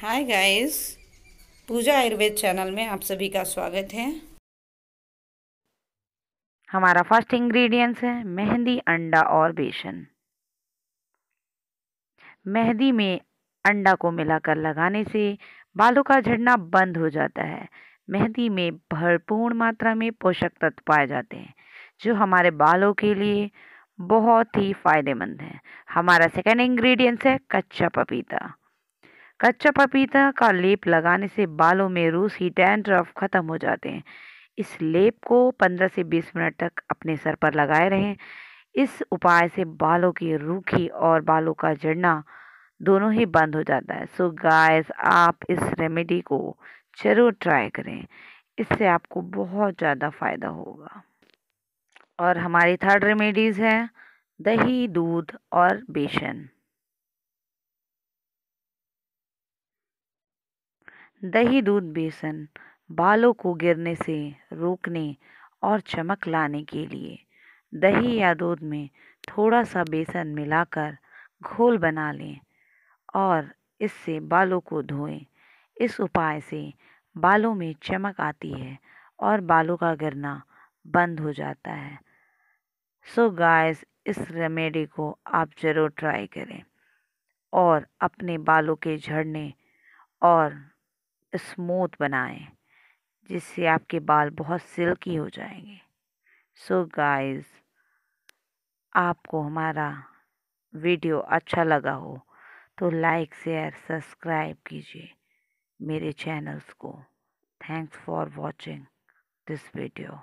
हाय guys Pooja Ayurveda channel में आप सभी का स्वागत है हमारा फर्स्ट इंग्रेडिएंट्स है मेहंदी अंडा और बेसन मेहंदी में अंडा को मिलाकर लगाने से बालों का झड़ना बंद हो जाता है मेहंदी में भरपूर मात्रा में पोषक तत्व पाए जाते हैं जो हमारे बालों के लिए बहुत ही फायदेमंद है हमारा सेकेंड इंग्रेडिएंट्स है कच्चा पपीता कच्चा पपीता का लेप लगाने से बालों में रूसी रफ ख़त्म हो जाते हैं इस लेप को 15 से 20 मिनट तक अपने सर पर लगाए रहें इस उपाय से बालों की रूखी और बालों का झड़ना दोनों ही बंद हो जाता है सो so गाइस आप इस रेमेडी को ज़रूर ट्राई करें इससे आपको बहुत ज़्यादा फ़ायदा होगा और हमारी थर्ड रेमेडीज़ है दही दूध और बेसन दही दूध बेसन बालों को गिरने से रोकने और चमक लाने के लिए दही या दूध में थोड़ा सा बेसन मिलाकर घोल बना लें और इससे बालों को धोएं इस उपाय से बालों में चमक आती है और बालों का गिरना बंद हो जाता है सो so गाइस इस रेमेडी को आप ज़रूर ट्राई करें और अपने बालों के झड़ने और स्मूथ बनाएं जिससे आपके बाल बहुत सिल्की हो जाएंगे सो so गाइस आपको हमारा वीडियो अच्छा लगा हो तो लाइक शेयर सब्सक्राइब कीजिए मेरे चैनल्स को thanks for watching this video